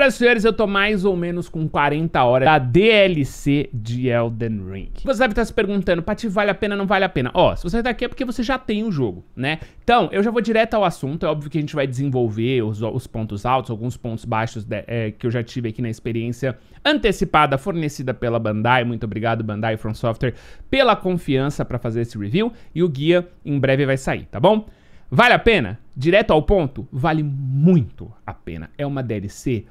Senhoras e senhores, eu tô mais ou menos com 40 horas da DLC de Elden Ring. Você deve estar se perguntando, Pati, vale a pena não vale a pena? Ó, se você tá aqui é porque você já tem o jogo, né? Então, eu já vou direto ao assunto, é óbvio que a gente vai desenvolver os, os pontos altos, alguns pontos baixos de, é, que eu já tive aqui na experiência antecipada, fornecida pela Bandai, muito obrigado Bandai From Software pela confiança para fazer esse review, e o guia em breve vai sair, tá bom? Vale a pena? Direto ao ponto? Vale muito a pena. É uma DLC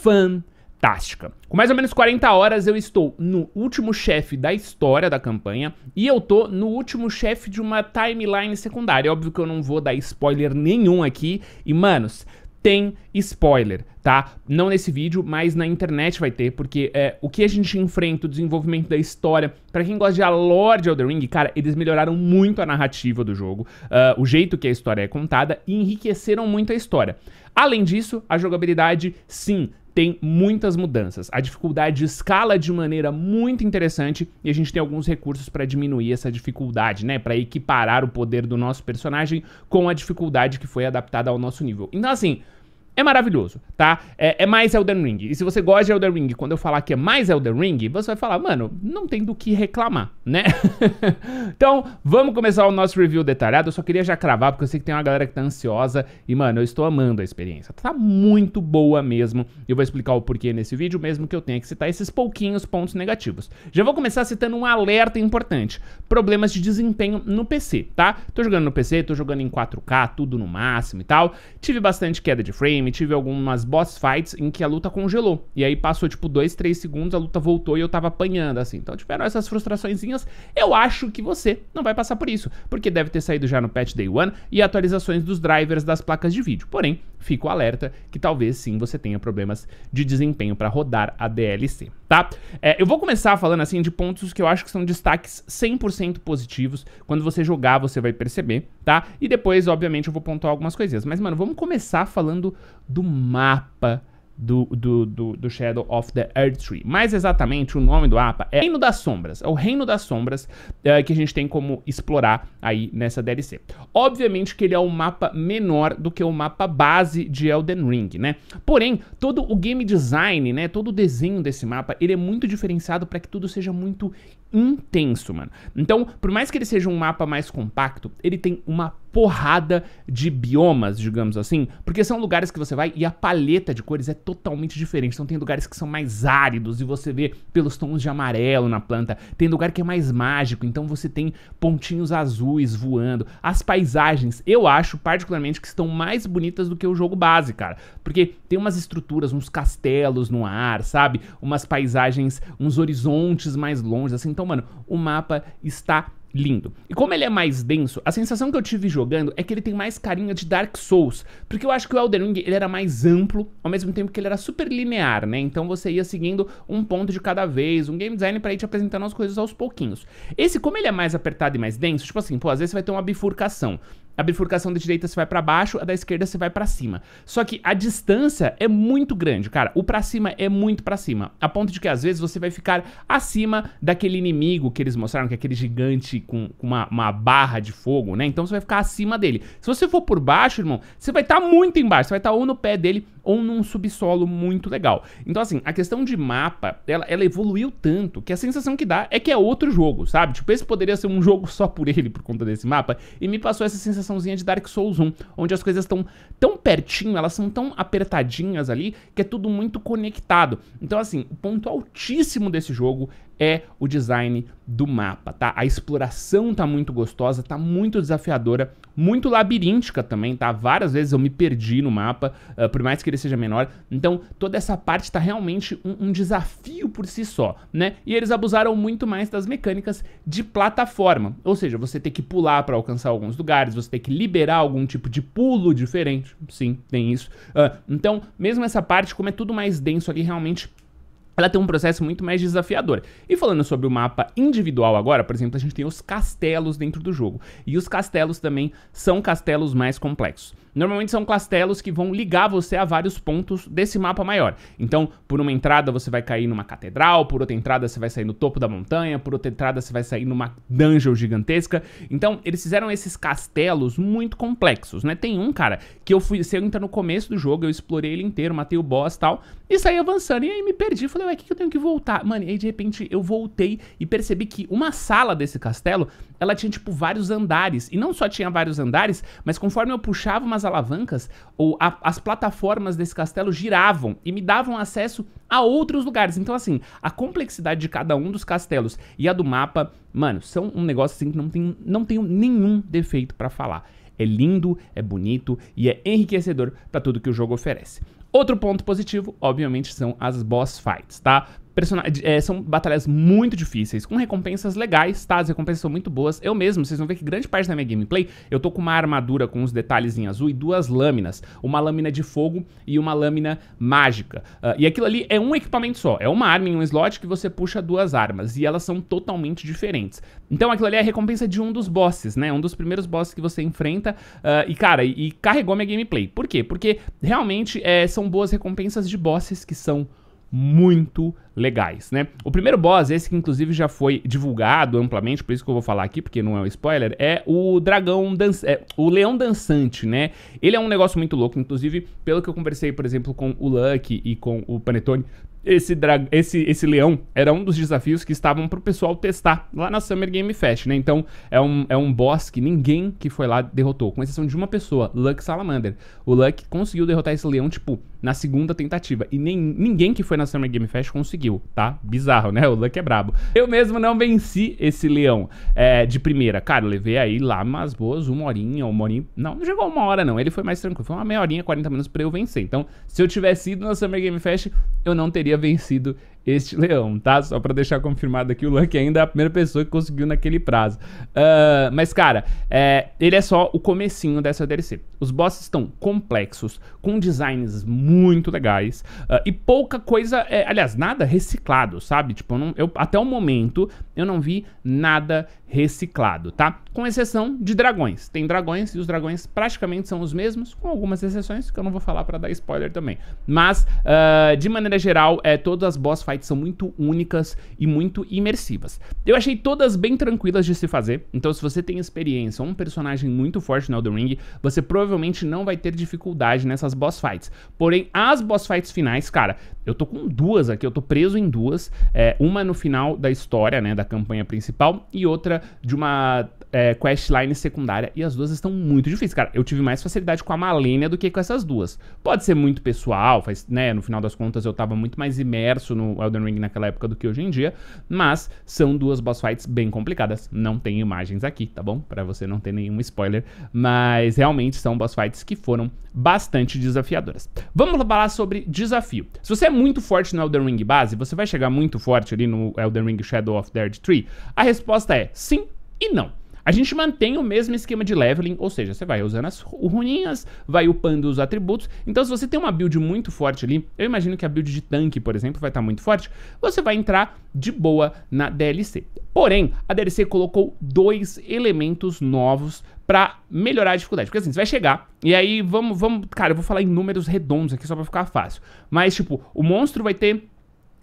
fantástica. Com mais ou menos 40 horas eu estou no último chefe da história da campanha e eu tô no último chefe de uma timeline secundária. Óbvio que eu não vou dar spoiler nenhum aqui e, manos, tem spoiler, tá? Não nesse vídeo, mas na internet vai ter, porque é, o que a gente enfrenta, o desenvolvimento da história, para quem gosta de a Lord de Elden Ring, cara, eles melhoraram muito a narrativa do jogo, uh, o jeito que a história é contada e enriqueceram muito a história. Além disso, a jogabilidade, sim, tem muitas mudanças. A dificuldade escala de maneira muito interessante e a gente tem alguns recursos para diminuir essa dificuldade, né? Para equiparar o poder do nosso personagem com a dificuldade que foi adaptada ao nosso nível. Então, assim, é maravilhoso, tá? É, é, mais Elden Ring. E se você gosta de Elden Ring, quando eu falar que é mais Elden Ring, você vai falar, mano, não tem do que reclamar, né? então, vamos começar o nosso review detalhado. Eu só queria já cravar, porque eu sei que tem uma galera que tá ansiosa. E, mano, eu estou amando a experiência. Tá muito boa mesmo. E eu vou explicar o porquê nesse vídeo, mesmo que eu tenha que citar esses pouquinhos pontos negativos. Já vou começar citando um alerta importante. Problemas de desempenho no PC, tá? Tô jogando no PC, tô jogando em 4K, tudo no máximo e tal. Tive bastante queda de frame tive algumas boss fights em que a luta congelou. E aí passou, tipo, 2, 3 segundos, a luta voltou e eu tava apanhando, assim. Então tiveram tipo, essas frustraçõezinhas. Eu acho que você não vai passar por isso, porque deve ter saído já no patch day 1 e atualizações dos drivers das placas de vídeo. Porém, fico alerta que talvez sim você tenha problemas de desempenho para rodar a DLC, tá? É, eu vou começar falando, assim, de pontos que eu acho que são destaques 100% positivos. Quando você jogar, você vai perceber tá? E depois, obviamente, eu vou pontuar algumas coisinhas. Mas, mano, vamos começar falando do mapa do, do, do, do, Shadow of the Earth Tree. Mais exatamente, o nome do mapa é Reino das Sombras. É o Reino das Sombras eh, que a gente tem como explorar aí nessa DLC. Obviamente que ele é um mapa menor do que o mapa base de Elden Ring, né? Porém, todo o game design, né? Todo o desenho desse mapa, ele é muito diferenciado para que tudo seja muito intenso, mano. Então, por mais que ele seja um mapa mais compacto, ele tem uma porrada de biomas, digamos assim, porque são lugares que você vai e a paleta de cores é totalmente diferente. Então tem lugares que são mais áridos e você vê pelos tons de amarelo na planta. Tem lugar que é mais mágico, então você tem pontinhos azuis voando. As paisagens, eu acho particularmente que estão mais bonitas do que o jogo base, cara, porque tem umas estruturas, uns castelos no ar, sabe? Umas paisagens, uns horizontes mais longe, assim. Então então, mano, o mapa está lindo. E como ele é mais denso, a sensação que eu tive jogando é que ele tem mais carinha de Dark Souls, porque eu acho que o Elden Ring ele era mais amplo, ao mesmo tempo que ele era super linear, né? Então você ia seguindo um ponto de cada vez, um game design para ir te apresentando as coisas aos pouquinhos. Esse, como ele é mais apertado e mais denso, tipo assim, pô, às vezes você vai ter uma bifurcação. A bifurcação da direita você vai para baixo, a da esquerda você vai para cima. Só que a distância é muito grande, cara. O para cima é muito para cima, a ponto de que às vezes você vai ficar acima daquele inimigo que eles mostraram, que é aquele gigante com, uma, uma, barra de fogo, né? Então você vai ficar acima dele. Se você for por baixo, irmão, você vai estar tá muito embaixo, você vai estar tá ou no pé dele ou num subsolo muito legal. Então, assim, a questão de mapa, ela, ela evoluiu tanto que a sensação que dá é que é outro jogo, sabe? Tipo, esse poderia ser um jogo só por ele, por conta desse mapa, e me passou essa sensaçãozinha de Dark Souls 1, onde as coisas estão tão pertinho, elas são tão apertadinhas ali, que é tudo muito conectado. Então, assim, o ponto altíssimo desse jogo é o design do mapa, tá? A exploração tá muito gostosa, tá muito desafiadora, muito labiríntica também, tá? Várias vezes eu me perdi no mapa, uh, por mais que ele seja menor. Então, toda essa parte tá realmente um, um, desafio por si só, né? E eles abusaram muito mais das mecânicas de plataforma, ou seja, você tem que pular para alcançar alguns lugares, você tem que liberar algum tipo de pulo diferente, sim, tem isso. Uh, então, mesmo essa parte, como é tudo mais denso ali, realmente ela tem um processo muito mais desafiador. E falando sobre o mapa individual agora, por exemplo, a gente tem os castelos dentro do jogo. E os castelos também são castelos mais complexos. Normalmente são castelos que vão ligar você a vários pontos desse mapa maior. Então, por uma entrada você vai cair numa catedral, por outra entrada você vai sair no topo da montanha, por outra entrada você vai sair numa dungeon gigantesca. Então, eles fizeram esses castelos muito complexos, né? Tem um, cara, que eu fui, você entra no começo do jogo, eu explorei ele inteiro, matei o boss e tal, e saí avançando. E aí me perdi, falei, ué, o que, que eu tenho que voltar? Mano, e aí de repente eu voltei e percebi que uma sala desse castelo, ela tinha, tipo, vários andares. E não só tinha vários andares, mas conforme eu puxava umas as alavancas ou a, as plataformas desse castelo giravam e me davam acesso a outros lugares. Então, assim, a complexidade de cada um dos castelos e a do mapa, mano, são um negócio assim que não tem, não tenho nenhum defeito para falar. É lindo, é bonito e é enriquecedor para tudo que o jogo oferece. Outro ponto positivo, obviamente, são as boss fights, tá? É, são batalhas muito difíceis, com recompensas legais, tá? As recompensas são muito boas. Eu mesmo, vocês vão ver que grande parte da minha gameplay, eu tô com uma armadura com uns detalhes em azul e duas lâminas. Uma lâmina de fogo e uma lâmina mágica. Uh, e aquilo ali é um equipamento só. É uma arma em um slot que você puxa duas armas. E elas são totalmente diferentes. Então aquilo ali é a recompensa de um dos bosses, né? Um dos primeiros bosses que você enfrenta. Uh, e cara, e, e, carregou minha gameplay. Por quê? Porque realmente é, são boas recompensas de bosses que são muito legais, né? O primeiro boss, esse que inclusive já foi divulgado amplamente, por isso que eu vou falar aqui, porque não é um spoiler, é o dragão dançante, é, o leão dançante, né? Ele é um negócio muito louco, inclusive, pelo que eu conversei, por exemplo, com o Lucky e com o Panetone, esse, esse, esse leão era um dos desafios que estavam pro pessoal testar lá na Summer Game Fest, né? Então é um, é um boss que ninguém que foi lá derrotou, com exceção de uma pessoa, Luck Salamander. O Luck conseguiu derrotar esse leão, tipo, na segunda tentativa. E nem, ninguém que foi na Summer Game Fest conseguiu conseguiu, tá? Bizarro, né? O Luck é brabo. Eu mesmo não venci esse leão é, de primeira. Cara, eu levei aí lá umas boas uma horinha, uma horinha. Não, não chegou uma hora, não. Ele foi mais tranquilo. Foi uma meia horinha, 40 minutos pra eu vencer. Então, se eu tivesse ido na Summer Game Fest, eu não teria vencido este leão, tá? Só para deixar confirmado aqui, o Lucky ainda é a primeira pessoa que conseguiu naquele prazo. Uh, mas, cara, é, ele é só o comecinho dessa DLC. Os bosses estão complexos, com designs muito legais uh, e pouca coisa, é, aliás, nada reciclado, sabe? Tipo, eu não, eu, até o momento eu não vi nada reciclado, tá? Com exceção de dragões. Tem dragões e os dragões praticamente são os mesmos, com algumas exceções que eu não vou falar para dar spoiler também. Mas, uh, de maneira maneira geral, é, todas as boss fights são muito únicas e muito imersivas. Eu achei todas bem tranquilas de se fazer, então se você tem experiência ou um personagem muito forte no Elden Ring, você provavelmente não vai ter dificuldade nessas boss fights. Porém, as boss fights finais, cara, eu tô com duas aqui, eu tô preso em duas. É, uma no final da história, né, da campanha principal, e outra de uma é, questline secundária e as duas estão muito difíceis, cara. Eu tive mais facilidade com a Malenia do que com essas duas. Pode ser muito pessoal, faz, né? No final das contas, eu tava muito mais imerso no Elden Ring naquela época do que hoje em dia, mas são duas boss fights bem complicadas. Não tem imagens aqui, tá bom? Para você não ter nenhum spoiler, mas realmente são boss fights que foram bastante desafiadoras. Vamos falar sobre desafio. Se você é muito forte no Elden Ring base, você vai chegar muito forte ali no Elden Ring Shadow of the Erd Tree? A resposta é sim e não. A gente mantém o mesmo esquema de leveling, ou seja, você vai usando as runinhas, vai upando os atributos. Então, se você tem uma build muito forte ali, eu imagino que a build de tanque, por exemplo, vai estar tá muito forte, você vai entrar de boa na DLC. Porém, a DLC colocou dois elementos novos para melhorar a dificuldade. Porque assim, você vai chegar, e aí vamos, vamos... Cara, eu vou falar em números redondos aqui só pra ficar fácil. Mas, tipo, o monstro vai ter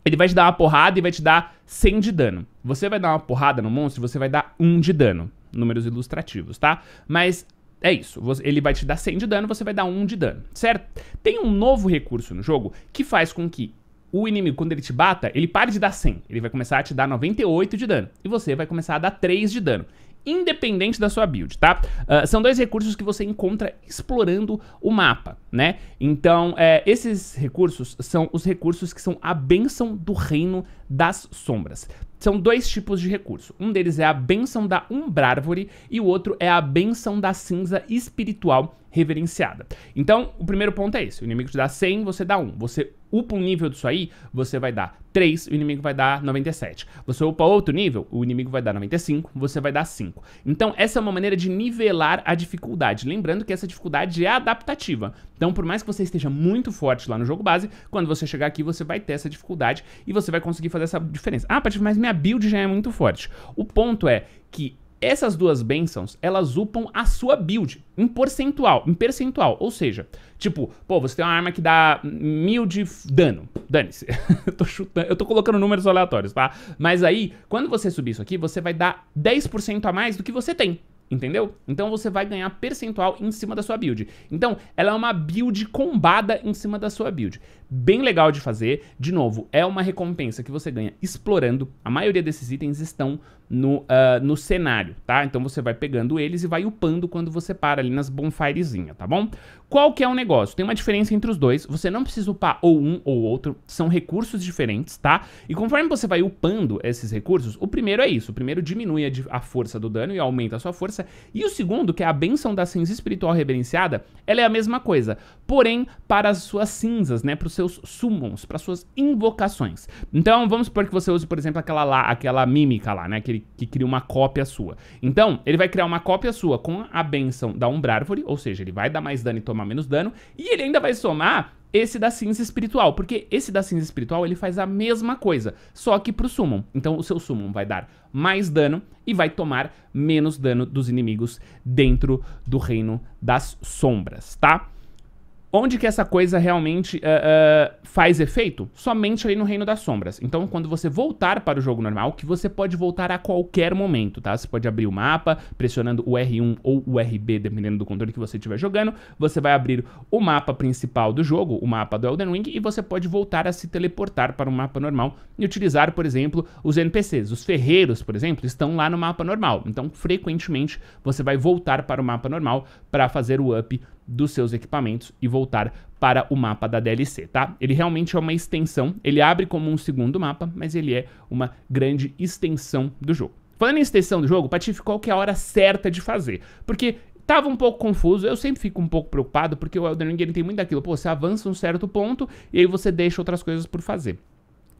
ele vai te dar uma porrada e vai te dar 100 de dano. Você vai dar uma porrada no monstro, você vai dar 1 de dano números ilustrativos, tá? Mas é isso, ele vai te dar 100 de dano, você vai dar 1 de dano, certo? Tem um novo recurso no jogo que faz com que o inimigo, quando ele te bata, ele pare de dar 100, ele vai começar a te dar 98 de dano, e você vai começar a dar 3 de dano independente da sua build, tá? Uh, são dois recursos que você encontra explorando o mapa, né? Então, é, esses recursos são os recursos que são a bênção do reino das sombras. São dois tipos de recurso. Um deles é a benção da umbrárvore e o outro é a benção da cinza espiritual reverenciada. Então, o primeiro ponto é esse. O inimigo te dá 100, você dá 1. Você upa um nível disso aí, você vai dar 3, o inimigo vai dar 97. Você upa outro nível, o inimigo vai dar 95, você vai dar 5. Então, essa é uma maneira de nivelar a dificuldade. Lembrando que essa dificuldade é adaptativa. Então, por mais que você esteja muito forte lá no jogo base, quando você chegar aqui, você vai ter essa dificuldade e você vai conseguir fazer essa diferença. Ah, Paty, mas minha minha build já é muito forte. O ponto é que essas duas bênçãos, elas upam a sua build em percentual, em percentual, ou seja, tipo, pô, você tem uma arma que dá mil de dano, dane-se, eu tô chutando, eu tô colocando números aleatórios, tá? Mas aí, quando você subir isso aqui, você vai dar 10% a mais do que você tem, entendeu? Então você vai ganhar percentual em cima da sua build. Então, ela é uma build combada em cima da sua build bem legal de fazer. De novo, é uma recompensa que você ganha explorando. A maioria desses itens estão no, uh, no cenário, tá? Então você vai pegando eles e vai upando quando você para ali nas bonfirezinhas, tá bom? Qual que é o negócio? Tem uma diferença entre os dois. Você não precisa upar ou um ou outro. São recursos diferentes, tá? E conforme você vai upando esses recursos, o primeiro é isso. O primeiro diminui a, a força do dano e aumenta a sua força. E o segundo, que é a benção da cinza espiritual reverenciada, ela é a mesma coisa. Porém, para as suas cinzas, né? Para os seus summons, para suas invocações. Então, vamos supor que você use, por exemplo, aquela lá, aquela mímica lá, né, que, ele, que cria uma cópia sua. Então, ele vai criar uma cópia sua com a benção da Umbra ou seja, ele vai dar mais dano e tomar menos dano, e ele ainda vai somar esse da cinza espiritual, porque esse da cinza espiritual ele faz a mesma coisa, só que pro summon. Então o seu summon vai dar mais dano e vai tomar menos dano dos inimigos dentro do reino das sombras, tá? Onde que essa coisa realmente uh, uh, faz efeito? Somente ali no Reino das Sombras. Então, quando você voltar para o jogo normal, que você pode voltar a qualquer momento, tá? Você pode abrir o mapa, pressionando o R1 ou o RB, dependendo do controle que você estiver jogando. Você vai abrir o mapa principal do jogo, o mapa do Elden Ring, e você pode voltar a se teleportar para o mapa normal e utilizar, por exemplo, os NPCs. Os ferreiros, por exemplo, estão lá no mapa normal. Então, frequentemente, você vai voltar para o mapa normal para fazer o up dos seus equipamentos e voltar para o mapa da DLC, tá? Ele realmente é uma extensão, ele abre como um segundo mapa, mas ele é uma grande extensão do jogo. Falando em extensão do jogo, Patife, qual que é a hora certa de fazer? Porque tava um pouco confuso, eu sempre fico um pouco preocupado, porque o Elden Ring ele tem muito daquilo, pô, você avança um certo ponto e aí você deixa outras coisas por fazer.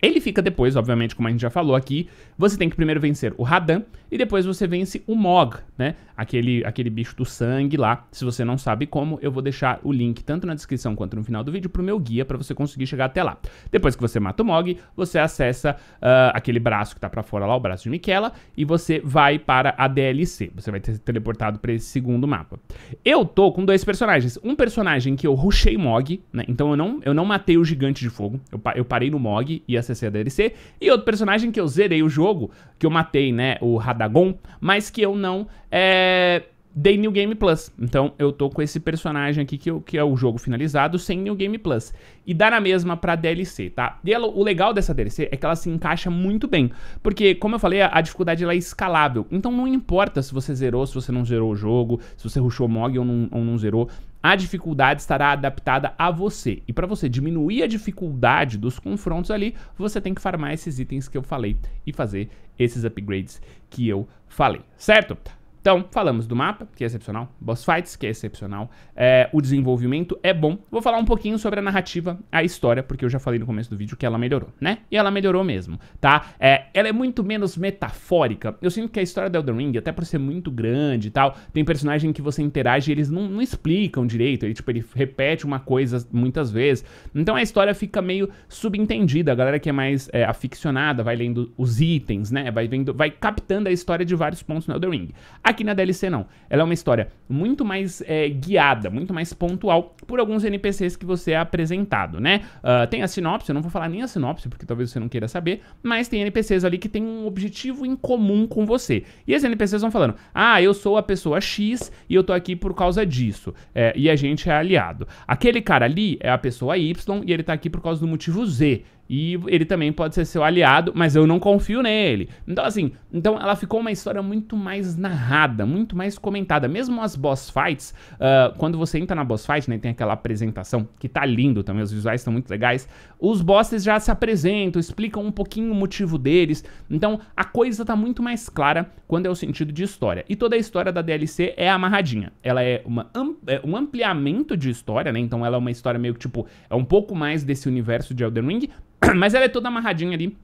Ele fica depois, obviamente, como a gente já falou aqui, você tem que primeiro vencer o Radan e depois você vence o Mog, né? Aquele, aquele bicho do sangue lá. Se você não sabe como, eu vou deixar o link tanto na descrição quanto no final do vídeo pro meu guia para você conseguir chegar até lá. Depois que você mata o Mog, você acessa uh, aquele braço que tá para fora lá, o braço de Miquela, e você vai para a DLC. Você vai ter teleportado para esse segundo mapa. Eu tô com dois personagens. Um personagem que eu rushei Mog, né? Então eu não, eu não matei o gigante de fogo. Eu, eu parei no Mog e acessei DCC e DLC. E outro personagem que eu zerei o jogo, que eu matei, né, o Radagon, mas que eu não é, dei New Game Plus. Então eu tô com esse personagem aqui que, que é o jogo finalizado sem New Game Plus. E dá na mesma pra DLC, tá? E ela, o legal dessa DLC é que ela se encaixa muito bem. Porque, como eu falei, a, a dificuldade ela é escalável. Então não importa se você zerou, se você não zerou o jogo, se você rushou Mog ou não, ou não zerou. A dificuldade estará adaptada a você. E para você diminuir a dificuldade dos confrontos ali, você tem que farmar esses itens que eu falei e fazer esses upgrades que eu falei, certo? Então, falamos do mapa, que é excepcional, boss fights, que é excepcional, é, o desenvolvimento é bom. Vou falar um pouquinho sobre a narrativa, a história, porque eu já falei no começo do vídeo que ela melhorou, né? E ela melhorou mesmo, tá? É, ela é muito menos metafórica. Eu sinto que a história da Elden Ring, até por ser muito grande e tal, tem personagem que você interage e eles não, não explicam direito, ele, tipo, ele repete uma coisa muitas vezes. Então a história fica meio subentendida, a galera que é mais é, aficionada vai lendo os itens, né? Vai, vendo, vai captando a história de vários pontos no Elden Ring. Aqui na DLC não. Ela é uma história muito mais é, guiada, muito mais pontual por alguns NPCs que você é apresentado, né? Uh, tem a sinopse, eu não vou falar nem a sinopse, porque talvez você não queira saber, mas tem NPCs ali que tem um objetivo em comum com você. E esses NPCs vão falando, ah, eu sou a pessoa X e eu tô aqui por causa disso. É, e a gente é aliado. Aquele cara ali é a pessoa Y e ele tá aqui por causa do motivo Z. E ele também pode ser seu aliado, mas eu não confio nele. Então, assim, então ela ficou uma história muito mais narrada, muito mais comentada. Mesmo as boss fights, uh, quando você entra na boss fight, né, tem aquela apresentação que tá lindo também, os visuais estão muito legais. Os bosses já se apresentam, explicam um pouquinho o motivo deles. Então, a coisa tá muito mais clara quando é o sentido de história. E toda a história da DLC é amarradinha. Ela é, uma, é um ampliamento de história, né? Então, ela é uma história meio que tipo, é um pouco mais desse universo de Elden Ring Mas ela é toda amarradinha ali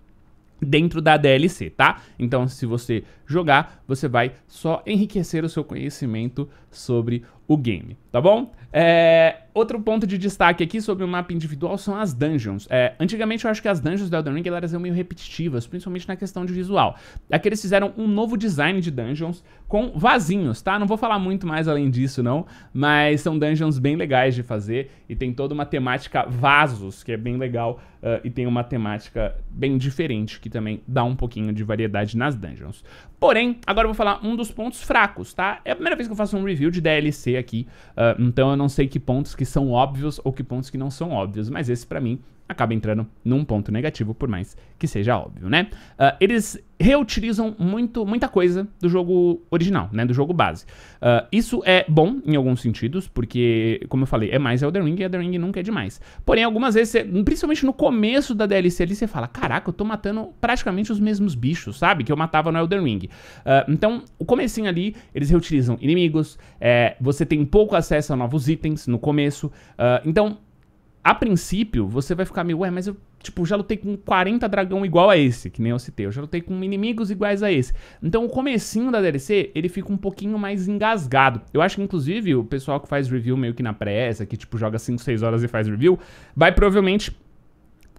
dentro da DLC, tá? Então, se você jogar, você vai só enriquecer o seu conhecimento sobre o game, tá bom? É, outro ponto de destaque aqui sobre o mapa individual são as dungeons. É, antigamente eu acho que as dungeons do Elden Ring elas eram meio repetitivas, principalmente na questão de visual. Aqui é eles fizeram um novo design de dungeons com vasinhos, tá? Não vou falar muito mais além disso não, mas são dungeons bem legais de fazer e tem toda uma temática vasos, que é bem legal, uh, e tem uma temática bem diferente, que também dá um pouquinho de variedade nas dungeons. Porém, agora eu vou falar um dos pontos fracos, tá? É a primeira vez que eu faço um review de DLC, aqui. Uh, então eu não sei que pontos que são óbvios ou que pontos que não são óbvios, mas esse para mim acaba entrando num ponto negativo, por mais que seja óbvio, né? Uh, eles reutilizam muito, muita coisa do jogo original, né? Do jogo base. Uh, isso é bom em alguns sentidos, porque, como eu falei, é mais Elden Ring e Elden Ring nunca é demais. Porém, algumas vezes, principalmente no começo da DLC ali, você fala, caraca, eu tô matando praticamente os mesmos bichos, sabe? Que eu matava no Elden Ring. Uh, então, o comecinho ali, eles reutilizam inimigos, é, você tem pouco acesso a novos itens no começo, então a princípio, você vai ficar meio, ué, mas eu, tipo, já lutei com 40 dragão igual a esse, que nem eu citei. Eu já lutei com inimigos iguais a esse. Então, o comecinho da DLC, ele fica um pouquinho mais engasgado. Eu acho que, inclusive, o pessoal que faz review meio que na pressa, que, tipo, joga 5, 6 horas e faz review, vai provavelmente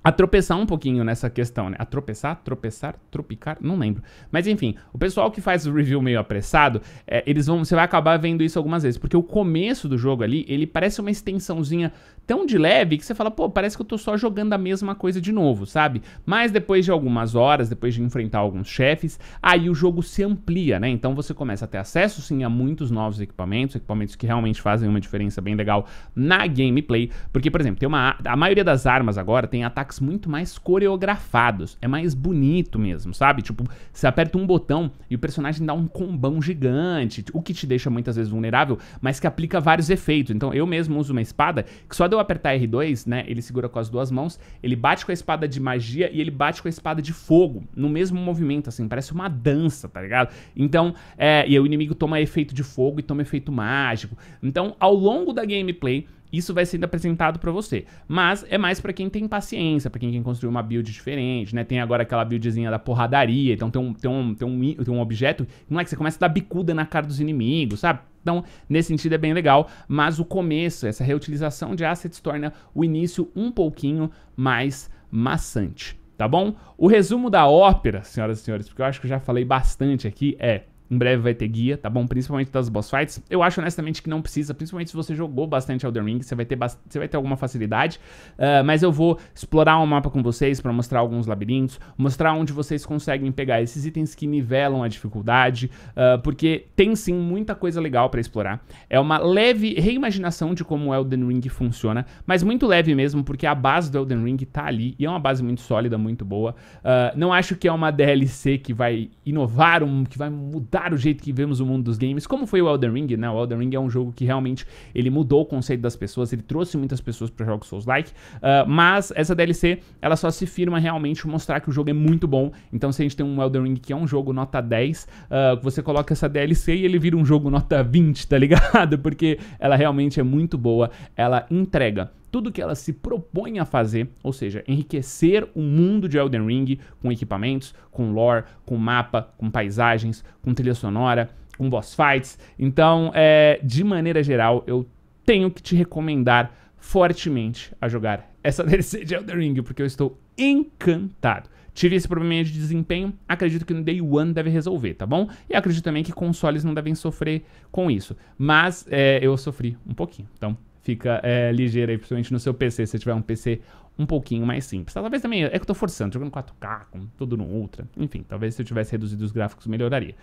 a tropeçar um pouquinho nessa questão, né? A tropeçar, tropeçar, tropicar, não lembro. Mas enfim, o pessoal que faz o review meio apressado, é, eles vão, você vai acabar vendo isso algumas vezes, porque o começo do jogo ali, ele parece uma extensãozinha tão de leve que você fala, pô, parece que eu tô só jogando a mesma coisa de novo, sabe? Mas depois de algumas horas, depois de enfrentar alguns chefes, aí o jogo se amplia, né? Então você começa a ter acesso sim a muitos novos equipamentos, equipamentos que realmente fazem uma diferença bem legal na gameplay, porque por exemplo, tem uma a maioria das armas agora tem ataques muito mais coreografados. É mais bonito mesmo, sabe? Tipo, você aperta um botão e o personagem dá um combão gigante, o que te deixa muitas vezes vulnerável, mas que aplica vários efeitos. Então, eu mesmo uso uma espada que só de eu apertar R2, né? Ele segura com as duas mãos, ele bate com a espada de magia e ele bate com a espada de fogo, no mesmo movimento, assim, parece uma dança, tá ligado? Então, é, e o inimigo toma efeito de fogo e toma efeito mágico. Então, ao longo da gameplay, isso vai sendo apresentado para você. Mas é mais para quem tem paciência, para quem quer construir uma build diferente, né? Tem agora aquela buildzinha da porradaria, então tem um, tem um, tem um, tem um objeto, que você começa a dar bicuda na cara dos inimigos, sabe? Então, nesse sentido é bem legal, mas o começo, essa reutilização de assets torna o início um pouquinho mais maçante, tá bom? O resumo da ópera, senhoras e senhores, porque eu acho que eu já falei bastante aqui, é em breve vai ter guia, tá bom? Principalmente das boss fights. Eu acho honestamente que não precisa, principalmente se você jogou bastante Elden Ring, você vai ter, você vai ter alguma facilidade. Uh, mas eu vou explorar um mapa com vocês para mostrar alguns labirintos, mostrar onde vocês conseguem pegar esses itens que nivelam a dificuldade, uh, porque tem sim muita coisa legal para explorar. É uma leve reimaginação de como o Elden Ring funciona, mas muito leve mesmo, porque a base do Elden Ring tá ali e é uma base muito sólida, muito boa. Uh, não acho que é uma DLC que vai inovar, um, que vai mudar mudar o jeito que vemos o mundo dos games, como foi o Elden Ring, né? O Elden Ring é um jogo que realmente ele mudou o conceito das pessoas, ele trouxe muitas pessoas para jogos Souls-like, uh, mas essa DLC, ela só se firma realmente mostrar que o jogo é muito bom, então se a gente tem um Elden Ring que é um jogo nota 10, uh, ah, você coloca essa DLC e ele vira um jogo nota 20, tá ligado? Porque ela realmente é muito boa, ela entrega tudo que ela se propõe a fazer, ou seja, enriquecer o mundo de Elden Ring com equipamentos, com lore, com mapa, com paisagens, com trilha sonora, com boss fights. Então, é, de maneira geral, eu tenho que te recomendar fortemente a jogar essa DLC de Elden Ring, porque eu estou encantado. Tive esse probleminha de desempenho, acredito que no Day One deve resolver, tá bom? E acredito também que consoles não devem sofrer com isso. Mas é, eu sofri um pouquinho, então fica é, ligeira aí, principalmente no seu PC, se tiver um PC um pouquinho mais simples. Tá, talvez também, é que eu tô forçando, jogando 4K, com tudo no Ultra, enfim, talvez se eu tivesse reduzido os gráficos melhoraria.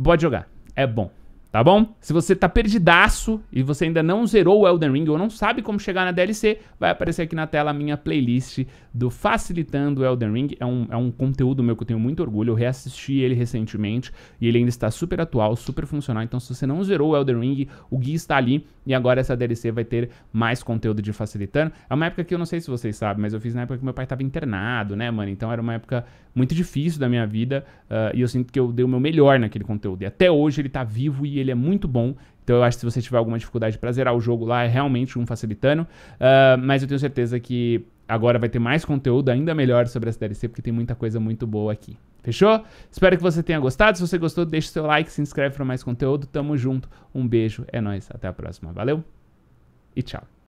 Pode jogar, é bom tá bom? Se você tá perdidaço e você ainda não zerou o Elden Ring ou não sabe como chegar na DLC, vai aparecer aqui na tela a minha playlist do Facilitando o Elden Ring. É um, é um conteúdo meu que eu tenho muito orgulho, eu reassisti ele recentemente e ele ainda está super atual, super funcional. Então se você não zerou o Elden Ring, o guia está ali e agora essa DLC vai ter mais conteúdo de Facilitando. É uma época que eu não sei se vocês sabem, mas eu fiz na época que meu pai tava internado, né, mano? Então era uma época muito difícil da minha vida uh, e eu sinto que eu dei o meu melhor naquele conteúdo. E até hoje ele tá vivo e ele ele é muito bom. Então eu acho que se você tiver alguma dificuldade para zerar o jogo lá, é realmente um facilitando. Uh, mas eu tenho certeza que agora vai ter mais conteúdo ainda melhor sobre essa DLC, porque tem muita coisa muito boa aqui. Fechou? Espero que você tenha gostado. Se você gostou, deixa o seu like, se inscreve para mais conteúdo. Tamo junto. Um beijo, é nóis. Até a próxima. Valeu e tchau.